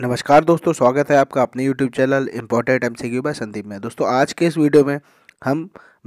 नमस्कार दोस्तों स्वागत है आपका अपने YouTube channel important MCQ by Sandeep में दोस्तों आज के इस वीडियो में हम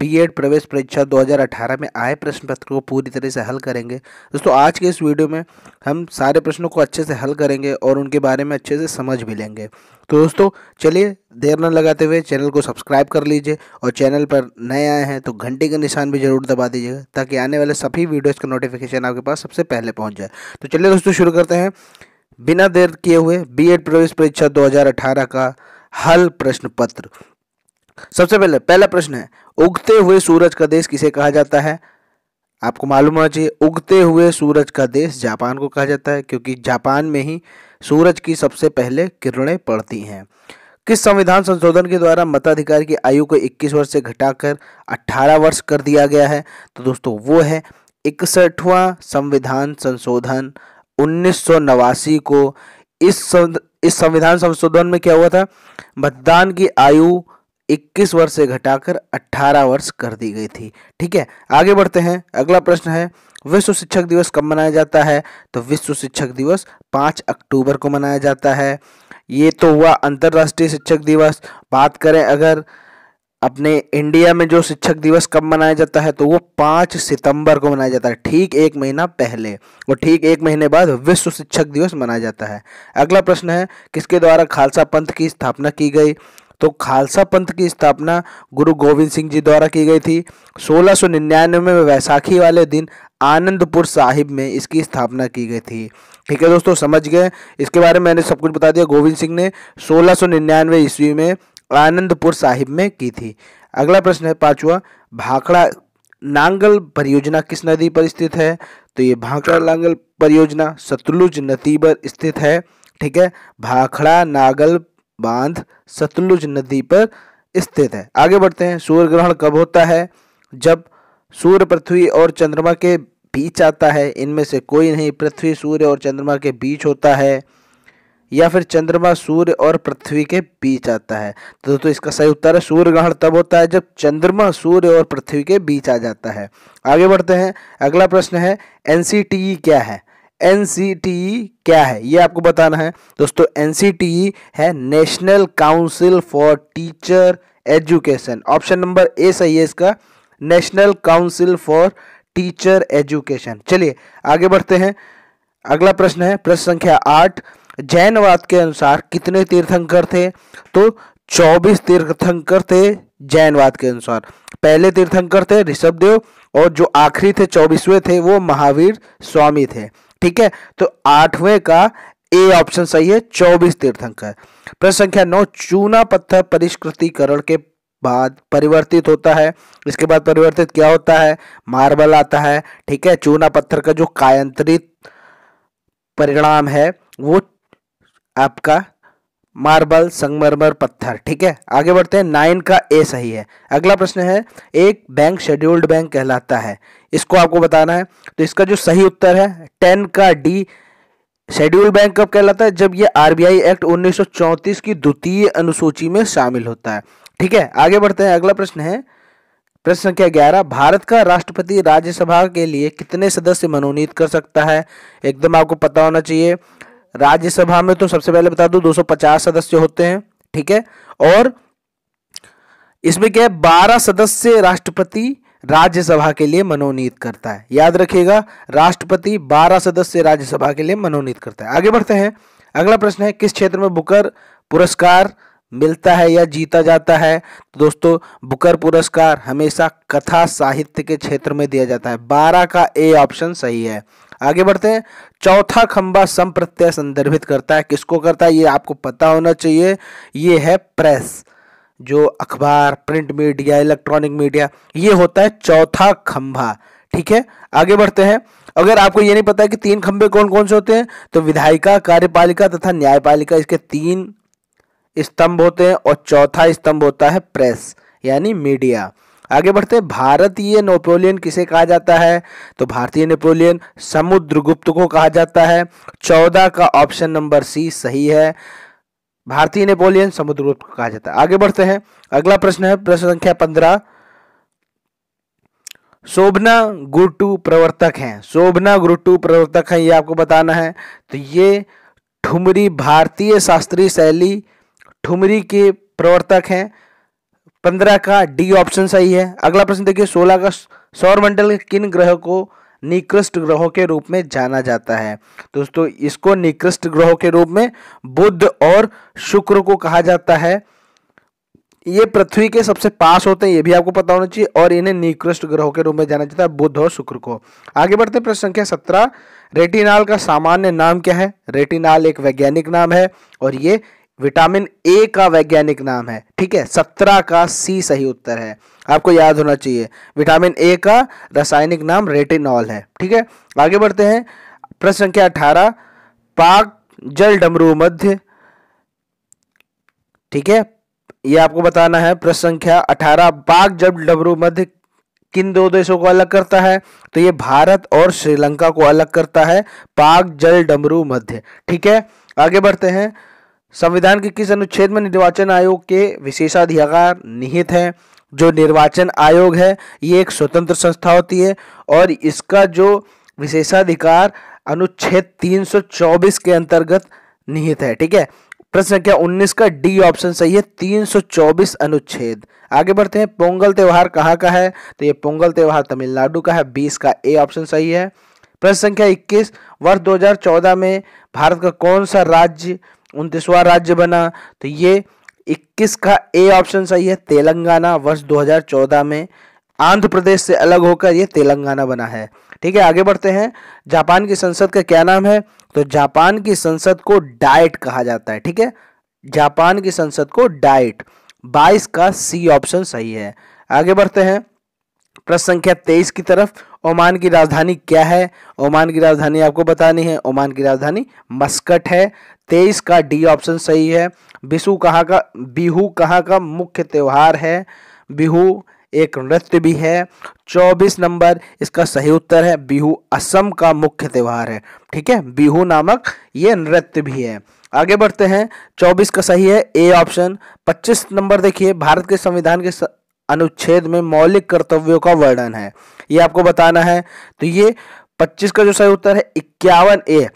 बीएड प्रवेश परीक्षा 2018 में आए प्रश्न पत्र को पूरी तरह से हल करेंगे दोस्तों आज के इस वीडियो में हम सारे प्रश्नों को अच्छे से हल करेंगे और उनके बारे में अच्छे से समझ भी लेंगे तो दोस्तों चलिए देर न लगाते हुए चैनल को सब्सक्राइब कर लीजिए और चैनल पर नए आए हैं तो घंटे का निशान भी जरूर दबा दीजिएगा ताकि आने वाले सभी वीडियोज़ का नोटिफिकेशन आपके पास सबसे पहले पहुँच जाए तो चलिए दोस्तों शुरू करते हैं बिना देर किए हुए बीएड प्रवेश परीक्षा 2018 का हल प्रश्न पत्र सबसे पहले पहला प्रश्न है उगते हुए सूरज का देश किसे कहा जाता है आपको मालूम होना चाहिए उगते हुए सूरज का देश जापान को कहा जाता है क्योंकि जापान में ही सूरज की सबसे पहले किरणें पड़ती हैं किस संविधान संशोधन के द्वारा मताधिकार की आयु को 21 वर्ष से घटाकर 18 वर्ष कर दिया गया है तो दोस्तों वो है इकसठवां संविधान संशोधन उन्नीस को इस सं, इस संविधान संशोधन में क्या हुआ था मतदान की आयु 21 वर्ष से घटाकर 18 वर्ष कर दी गई थी ठीक है आगे बढ़ते हैं अगला प्रश्न है विश्व शिक्षक दिवस कब मनाया जाता है तो विश्व शिक्षक दिवस 5 अक्टूबर को मनाया जाता है ये तो हुआ अंतर्राष्ट्रीय शिक्षक दिवस बात करें अगर अपने इंडिया में जो शिक्षक दिवस कब मनाया जाता है तो वो पाँच सितंबर को मनाया जाता है ठीक एक महीना पहले और ठीक एक महीने बाद विश्व शिक्षक दिवस मनाया जाता है अगला प्रश्न है किसके द्वारा खालसा पंथ की स्थापना की गई तो खालसा पंथ की स्थापना गुरु गोविंद सिंह जी द्वारा की गई थी 1699 में वैसाखी वाले दिन आनंदपुर साहिब में इसकी स्थापना की गई थी ठीक है दोस्तों समझ गए इसके बारे में मैंने सब कुछ बता दिया गोविंद सिंह ने 1699 ईस्वी में आनंदपुर साहिब में की थी अगला प्रश्न है पांचवा भाखड़ा नांगल परियोजना किस नदी पर स्थित है तो ये भाखड़ा नांगल परियोजना सतलुज नदी पर स्थित है ठीक है भाखड़ा नागल बांध सतलुज नदी पर स्थित है आगे बढ़ते हैं सूर्य ग्रहण कब होता है जब सूर्य पृथ्वी और चंद्रमा के बीच आता है इनमें से कोई नहीं पृथ्वी सूर्य और चंद्रमा के बीच होता है या फिर चंद्रमा सूर्य और पृथ्वी के बीच आता है तो दोस्तों इसका सही उत्तर है सूर्य ग्रहण तब होता है जब चंद्रमा सूर्य और पृथ्वी के बीच आ जाता है आगे बढ़ते हैं अगला प्रश्न है एन क्या है एन क्या है ये आपको बताना है दोस्तों एन है National Council for Teacher Education option number A सही है इसका National Council for Teacher Education चलिए आगे बढ़ते हैं अगला प्रश्न है प्रश्न संख्या आठ जैनवाद के अनुसार कितने तीर्थंकर थे तो 24 तीर्थंकर थे जैनवाद के अनुसार पहले तीर्थंकर थे ऋषभदेव और जो आखिरी थे चौबीसवें थे वो महावीर स्वामी थे ठीक है तो आठवें का ए ऑप्शन सही है चौबीस तीर्थंकर प्रश्न संख्या नौ चूना पत्थर परिष्कृतिकरण के बाद परिवर्तित होता है इसके बाद परिवर्तित क्या होता है मार्बल आता है ठीक है चूना पत्थर का जो कायंत्रित परिणाम है वो आपका मार्बल संगमरमर पत्थर ठीक है आगे बढ़ते हैं नाइन का ए सही है अगला प्रश्न है एक बैंक शेड्यूल्ड बैंक कहलाता है इसको आपको बताना है तो इसका जो सही उत्तर है टेन का डी शेड्यूल बैंक कब कहलाता है जब ये आरबीआई एक्ट 1934 की द्वितीय अनुसूची में शामिल होता है ठीक है आगे बढ़ते हैं अगला प्रश्न है प्रश्न संख्या ग्यारह भारत का राष्ट्रपति राज्यसभा के लिए कितने सदस्य मनोनीत कर सकता है एकदम आपको पता होना चाहिए राज्यसभा में तो सबसे पहले बता दूं 250 सदस्य होते हैं ठीक है और इसमें क्या है बारह सदस्य राष्ट्रपति राज्यसभा के लिए मनोनीत करता है याद रखिएगा राष्ट्रपति बारह सदस्य राज्यसभा के लिए मनोनीत करता है आगे बढ़ते हैं अगला प्रश्न है किस क्षेत्र में बुकर पुरस्कार मिलता है या जीता जाता है तो दोस्तों बुकर पुरस्कार हमेशा कथा साहित्य के क्षेत्र में दिया जाता है बारह का ए ऑप्शन सही है आगे बढ़ते हैं चौथा खंबा संप्रत्यय संदर्भित करता है किसको करता है ये आपको पता होना चाहिए ये है प्रेस जो अखबार प्रिंट मीडिया इलेक्ट्रॉनिक मीडिया ये होता है चौथा खंभा ठीक है आगे बढ़ते हैं अगर आपको ये नहीं पता है कि तीन खंभे कौन कौन से होते हैं तो विधायिका कार्यपालिका तथा न्यायपालिका इसके तीन स्तंभ होते हैं और चौथा स्तंभ होता है प्रेस यानी मीडिया आगे बढ़ते हैं भारतीय नेपोलियन किसे कहा जाता है तो भारतीय नेपोलियन समुद्रगुप्त को कहा जाता है चौदह का ऑप्शन नंबर सी सही है भारतीय नेपोलियन समुद्रगुप्त को कहा जाता है आगे बढ़ते हैं अगला प्रश्न है प्रश्न संख्या पंद्रह शोभना गुरुटू प्रवर्तक हैं शोभना गुरुटू प्रवर्तक हैं ये आपको बताना है तो ये ठुमरी भारतीय शास्त्रीय शैली ठुमरी के प्रवर्तक हैं पंद्रह का डी ऑप्शन सही है अगला प्रश्न देखिए सोलह का सौर मंडल किन ग्रह को निकृष्ट ग्रहों के रूप में जाना जाता है दोस्तों इसको निकृष्ट ग्रहों के रूप में बुद्ध और शुक्र को कहा जाता है ये पृथ्वी के सबसे पास होते हैं ये भी आपको पता होना चाहिए और इन्हें निकृष्ट ग्रहों के रूप में जाना जाता है बुद्ध और शुक्र को आगे बढ़ते हैं प्रश्न संख्या सत्रह रेटिनाल का सामान्य नाम क्या है रेटिनाल एक वैज्ञानिक नाम है और ये विटामिन ए का वैज्ञानिक नाम है ठीक है सत्रह का सी सही उत्तर है आपको याद होना चाहिए विटामिन ए का रासायनिक नाम रेटिनॉल है ठीक है आगे बढ़ते हैं प्रश्न संख्या अठारह पाक जल डमरू मध्य ठीक है ये आपको बताना है प्रश्न संख्या अठारह पाक जल डमरू मध्य किन दो देशों को अलग करता है तो ये भारत और श्रीलंका को अलग करता है पाक जल डमरू मध्य ठीक है आगे बढ़ते हैं संविधान के किस अनुच्छेद में निर्वाचन आयोग के विशेषाधिकार निहित हैं जो निर्वाचन आयोग है ये एक स्वतंत्र संस्था होती है और इसका जो विशेषाधिकार अनुच्छेद 324 के अंतर्गत निहित है ठीक है प्रश्न संख्या 19 का डी ऑप्शन सही है 324 अनुच्छेद आगे बढ़ते हैं पोंगल त्यौहार कहाँ का है तो ये पोंगल त्यौहार तमिलनाडु का है 20 का ए ऑप्शन सही है प्रश्न संख्या 21 वर्ष 2014 में भारत का कौन सा राज्य उनतीसवां राज्य बना तो ये 21 का ए ऑप्शन सही है तेलंगाना वर्ष 2014 में आंध्र प्रदेश से अलग होकर ये तेलंगाना बना है ठीक है आगे बढ़ते हैं जापान की संसद का क्या नाम है तो जापान की संसद को डाइट कहा जाता है ठीक है जापान की संसद को डाइट 22 का सी ऑप्शन सही है आगे बढ़ते हैं प्रश्न संख्या तेईस की तरफ ओमान की राजधानी क्या है ओमान की राजधानी आपको बतानी है ओमान की राजधानी मस्कट है तेईस का डी ऑप्शन सही है बिशु कहाँ का बिहू कहाँ का मुख्य त्यौहार है बिहू एक नृत्य भी है चौबीस नंबर इसका सही उत्तर है बिहू असम का मुख्य त्यौहार है ठीक है बिहू नामक ये नृत्य भी है आगे बढ़ते हैं चौबीस का सही है ए ऑप्शन पच्चीस नंबर देखिए भारत के संविधान के स... अनुच्छेद में मौलिक कर्तव्यों का वर्णन है ये आपको बताना है तो ये 25 का जो सही उत्तर है इक्यावन ए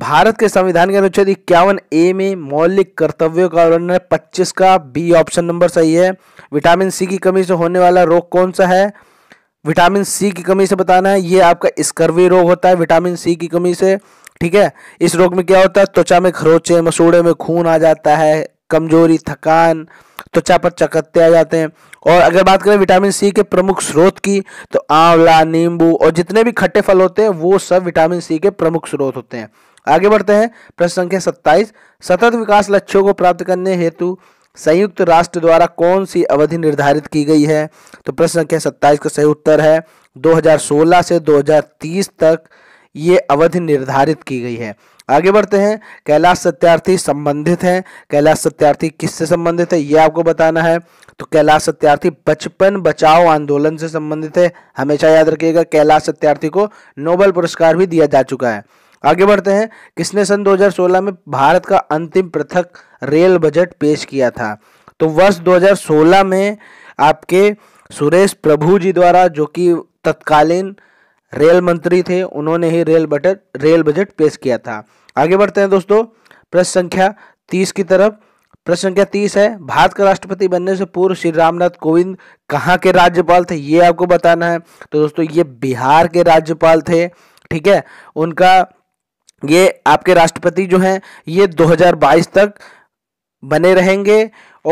भारत के संविधान के अनुच्छेद इक्यावन ए में मौलिक कर्तव्यों का वर्णन है पच्चीस का बी ऑप्शन नंबर सही है विटामिन सी की कमी से होने वाला रोग कौन सा है विटामिन सी की कमी से बताना है ये आपका स्कर्वी रोग होता है विटामिन सी की कमी से ठीक है इस रोग में क्या होता है त्वचा में खरोचे मसूड़े में खून आ जाता है कमजोरी थकान त्वचा पर चकत्ते आ जाते हैं और अगर बात करें विटामिन सी के प्रमुख स्रोत की तो आंवला नींबू और जितने भी खट्टे फल होते हैं वो सब विटामिन सी के प्रमुख स्रोत होते हैं आगे बढ़ते हैं प्रश्न संख्या सत्ताईस सतत विकास लक्ष्यों को प्राप्त करने हेतु संयुक्त राष्ट्र द्वारा कौन सी अवधि निर्धारित की गई है तो प्रश्न संख्या सत्ताईस का सही उत्तर है 2016 से 2030 तक ये अवधि निर्धारित की गई है आगे बढ़ते हैं कैलाश सत्यार्थी संबंधित हैं कैलाश सत्यार्थी किससे संबंधित है ये आपको बताना है तो कैलाश सत्यार्थी बचपन बचाओ आंदोलन से संबंधित है हमेशा याद रखिएगा कैलाश सत्यार्थी को नोबल पुरस्कार भी दिया जा चुका है आगे बढ़ते हैं किसने सन 2016 में भारत का अंतिम पृथक रेल बजट पेश किया था तो वर्ष 2016 में आपके सुरेश प्रभु जी द्वारा जो कि तत्कालीन रेल मंत्री थे उन्होंने ही रेल बजट रेल बजट पेश किया था आगे बढ़ते हैं दोस्तों प्रश्न संख्या तीस की तरफ प्रश्न संख्या तीस है भारत का राष्ट्रपति बनने से पूर्व श्री रामनाथ कोविंद कहाँ के राज्यपाल थे ये आपको बताना है तो दोस्तों ये बिहार के राज्यपाल थे ठीक है उनका ये आपके राष्ट्रपति जो हैं ये 2022 तक बने रहेंगे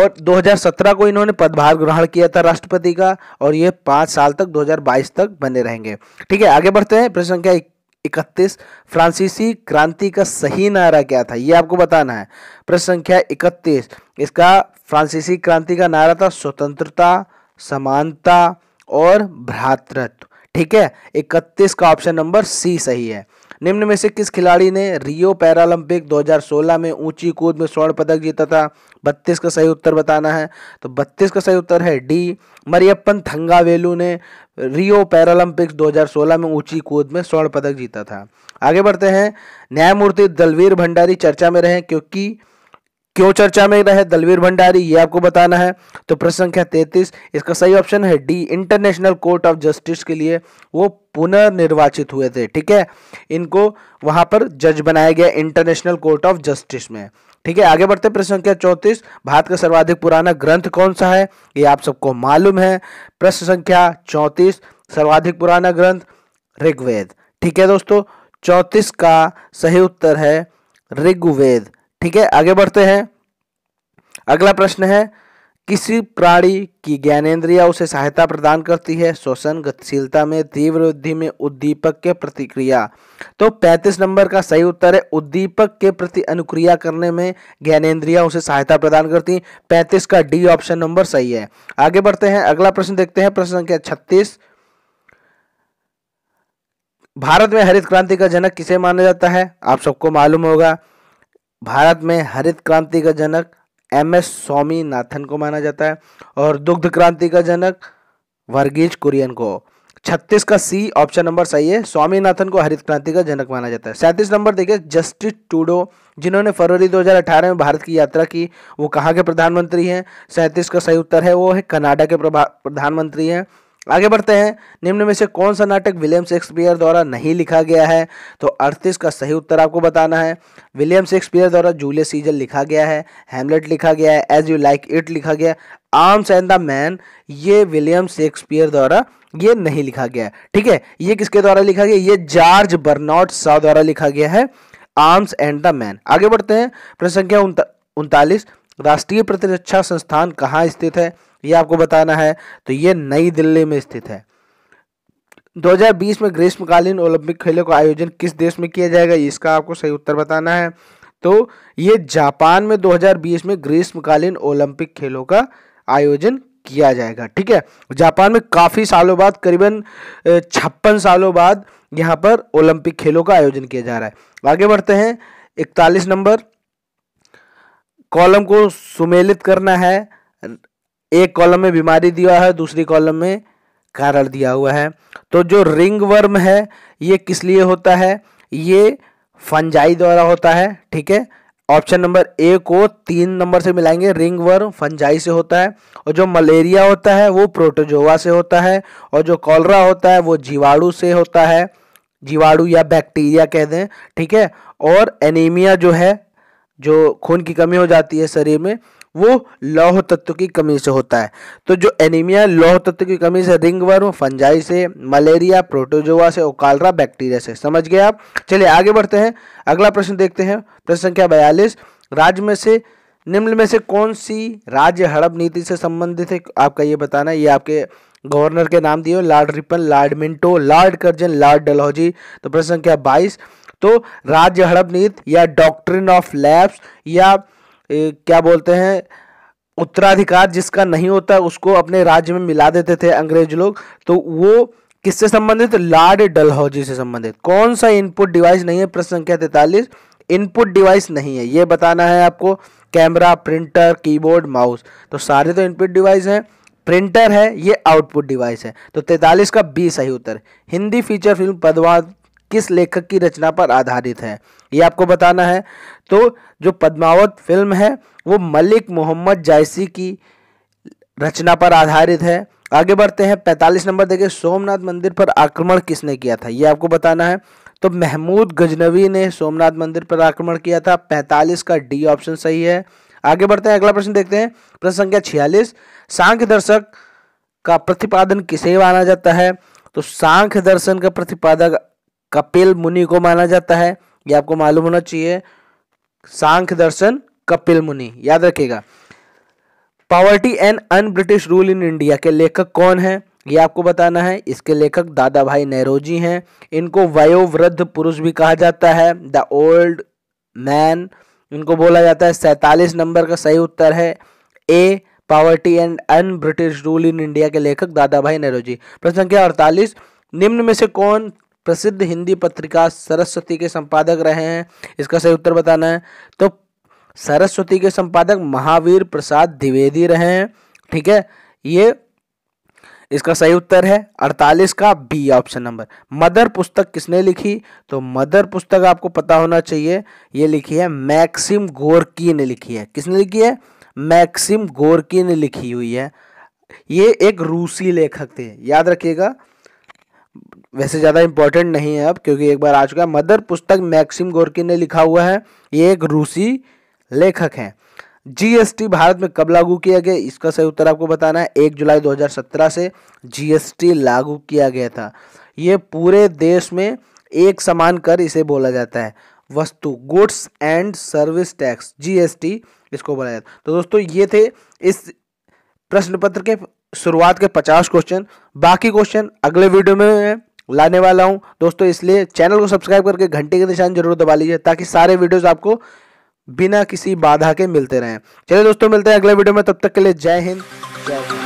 और 2017 को इन्होंने पदभार ग्रहण किया था राष्ट्रपति का और ये पाँच साल तक 2022 तक बने रहेंगे ठीक है आगे बढ़ते हैं प्रश्न संख्या इकतीस फ्रांसीसी क्रांति का सही नारा क्या था यह आपको बताना है प्रश्न संख्या इकतीस इसका फ्रांसीसी क्रांति का नारा था स्वतंत्रता समानता और भ्रातृत्व ठीक है इकतीस का ऑप्शन नंबर सी सही है निम्न में से किस खिलाड़ी ने रियो पैरालंपिक 2016 में ऊंची कूद में स्वर्ण पदक जीता था बत्तीस का सही उत्तर बताना है तो बत्तीस का सही उत्तर है डी मरियप्पन थंगावेलू ने रियो पैरालंपिक्स 2016 में ऊंची कूद में स्वर्ण पदक जीता था आगे बढ़ते हैं न्यायमूर्ति दलवीर भंडारी चर्चा में रहे क्योंकि क्यों चर्चा में रहे दलवीर भंडारी ये आपको बताना है तो प्रश्न संख्या तैतीस इसका सही ऑप्शन है D International Court of Justice के लिए वो पुनर्निर्वाचित हुए थे ठीक है इनको वहां पर जज बनाया गया इंटरनेशनल कोर्ट ऑफ जस्टिस में ठीक है आगे बढ़ते प्रश्न संख्या चौंतीस भारत का सर्वाधिक पुराना ग्रंथ कौन सा है ये आप सबको मालूम है प्रश्न संख्या चौंतीस सर्वाधिक पुराना ग्रंथ ऋग्वेद ठीक है दोस्तों चौंतीस का सही उत्तर है ऋग्वेद ठीक है आगे बढ़ते हैं अगला प्रश्न है किसी प्राणी की ज्ञानेन्द्रिया उसे सहायता प्रदान करती है शोषण गतिशीलता में तीव्र वृद्धि में उद्दीपक के प्रतिक्रिया तो 35 नंबर का सही उत्तर है उद्दीपक के प्रति अनुक्रिया करने में ज्ञानेन्द्रिया उसे सहायता प्रदान करती है 35 का डी ऑप्शन नंबर सही है आगे बढ़ते हैं अगला प्रश्न देखते हैं प्रश्न संख्या छत्तीस भारत में हरित क्रांति का जनक किसे माना जाता है आप सबको मालूम होगा भारत में हरित क्रांति का जनक एम एस स्वामीनाथन को माना जाता है और दुग्ध क्रांति का जनक वर्गीज कुरियन को छत्तीस का सी ऑप्शन नंबर सही है स्वामीनाथन को हरित क्रांति का जनक माना जाता है सैंतीस नंबर देखिए जस्टिस टूडो जिन्होंने फरवरी 2018 में भारत की यात्रा की वो कहाँ के प्रधानमंत्री हैं सैंतीस का सही उत्तर है वो है कनाडा के प्रधानमंत्री हैं आगे बढ़ते हैं निम्न में से कौन सा नाटक विलियम शेक्सपियर द्वारा नहीं लिखा गया है तो अड़तीस का सही उत्तर आपको बताना है विलियम शेक्सपियर द्वारा जूलियस सीजर लिखा गया है हेमलेट लिखा गया है एज यू लाइक इट लिखा गया आर्म्स एंड द मैन ये विलियम शेक्सपियर द्वारा ये नहीं लिखा गया है ठीक है ये किसके द्वारा लिखा गया ये जॉर्ज बर्नॉट सा द्वारा लिखा गया है आर्म्स एंड द मैन आगे बढ़ते हैं प्रश्न संख्या उनतालीस राष्ट्रीय प्रतिरक्षा संस्थान कहाँ स्थित है ये आपको बताना है तो ये नई दिल्ली में स्थित है 2020 में ग्रीष्मकालीन ओलंपिक खेलों का आयोजन किस देश में किया जाएगा इसका आपको सही उत्तर बताना है तो ये जापान में 2020 में ग्रीष्मकालीन ओलंपिक खेलों का आयोजन किया जाएगा ठीक है जापान में काफ़ी सालों बाद करीबन छप्पन सालों बाद यहाँ पर ओलंपिक खेलों का आयोजन किया जा रहा है आगे बढ़ते हैं इकतालीस नंबर कॉलम को सुमेलित करना है एक कॉलम में बीमारी दिया है दूसरी कॉलम में कारण दिया हुआ है तो जो रिंग वर्म है ये किस लिए होता है ये फंजाई द्वारा होता है ठीक है ऑप्शन नंबर ए को तीन नंबर से मिलाएंगे रिंग वर्म फंजाई से होता है और जो मलेरिया होता है वो प्रोटोजोवा से होता है और जो कॉलरा होता है वो जीवाणु से होता है जीवाणु या बैक्टीरिया कह दें ठीक है और एनीमिया जो है जो खून की कमी हो जाती है शरीर में वो लौह तत्व की कमी से होता है तो जो एनीमिया लौह तत्व की कमी से रिंगवर्म फंजाई से मलेरिया प्रोटोजोआ से ओकालरा बैक्टीरिया से समझ गए आप चलिए आगे बढ़ते हैं अगला प्रश्न देखते हैं प्रश्न संख्या बयालीस राज्य में से निम्न में से कौन सी राज्य हड़प नीति से संबंधित है आपका ये बताना ये आपके गवर्नर के नाम दिए Lord Ripon Lord Minto Lord Curzon Lord Dalhousie तो प्रश्न संख्या बाईस तो राज्य हड़प नीति या डॉक्ट्रिन ऑफ लैब्स या क्या बोलते हैं उत्तराधिकार जिसका नहीं होता उसको अपने राज्य में मिला देते थे अंग्रेज लोग तो वो किससे संबंधित लार्ड डलहौजी से संबंधित कौन सा इनपुट डिवाइस नहीं है प्रश्न संख्या तैतालीस इनपुट डिवाइस नहीं है ये बताना है आपको कैमरा प्रिंटर कीबोर्ड माउस तो सारे तो इनपुट डिवाइस हैं प्रिंटर है ये आउटपुट डिवाइस है तो 43 का बी सही उत्तर हिंदी फीचर फिल्म पदवा किस लेखक की रचना पर आधारित है ये आपको बताना है तो जो पद्मावत फिल्म है वो मलिक मोहम्मद जायसी की रचना पर आधारित है आगे बढ़ते हैं 45 नंबर देखिए सोमनाथ मंदिर पर आक्रमण किसने किया था ये आपको बताना है तो महमूद गजनवी ने सोमनाथ मंदिर पर आक्रमण किया था 45 का डी ऑप्शन सही है आगे बढ़ते हैं अगला प्रश्न देखते हैं प्रश्न संख्या छियालीस सांख्य दर्शक का प्रतिपादन किसे माना जाता है तो सांख्य दर्शन का प्रतिपादक कपिल मुनि को माना जाता है ये आपको मालूम होना चाहिए सांख दर्शन कपिल मुनि याद रखिएगा Poverty and Un British Rule in India के लेखक कौन है ये आपको बताना है इसके लेखक दादा भाई नेहरोजी हैं इनको वयोवृद्ध पुरुष भी कहा जाता है द ओल्ड मैन इनको बोला जाता है सैतालीस नंबर का सही उत्तर है A Poverty and Un British Rule in India के लेखक दादा भाई नेहरोजी प्रश्न संख्या अड़तालीस निम्न में से कौन प्रसिद्ध हिंदी पत्रिका सरस्वती के संपादक रहे हैं इसका सही उत्तर बताना है तो सरस्वती के संपादक महावीर प्रसाद द्विवेदी रहे हैं ठीक है ये इसका सही उत्तर है 48 का बी ऑप्शन नंबर मदर पुस्तक किसने लिखी तो मदर पुस्तक आपको पता होना चाहिए ये लिखी है मैक्सिम गोरकी ने लिखी है किसने लिखी है मैक्सिम गोरकी ने लिखी हुई है ये एक रूसी लेखक थे याद रखिएगा वैसे ज़्यादा इंपॉर्टेंट नहीं है अब क्योंकि एक बार आ चुका है मदर पुस्तक मैक्सिम गोरकी ने लिखा हुआ है ये एक रूसी लेखक हैं जीएसटी भारत में कब लागू किया गया इसका सही उत्तर आपको बताना है एक जुलाई 2017 से जीएसटी लागू किया गया था ये पूरे देश में एक समान कर इसे बोला जाता है वस्तु goods and service tax GST इसको बोला जाता है तो दोस्तों ये थे इस प्रश्न पत्र के शुरुआत के पचास क्वेश्चन बाकी क्वेश्चन अगले वीडियो में है लाने वाला हूँ दोस्तों इसलिए चैनल को सब्सक्राइब करके घंटे के निशान जरूर दबा लीजिए ताकि सारे वीडियोज़ आपको बिना किसी बाधा के मिलते रहें चलिए दोस्तों मिलते हैं अगले वीडियो में तब तक के लिए जय हिंद जय हिंद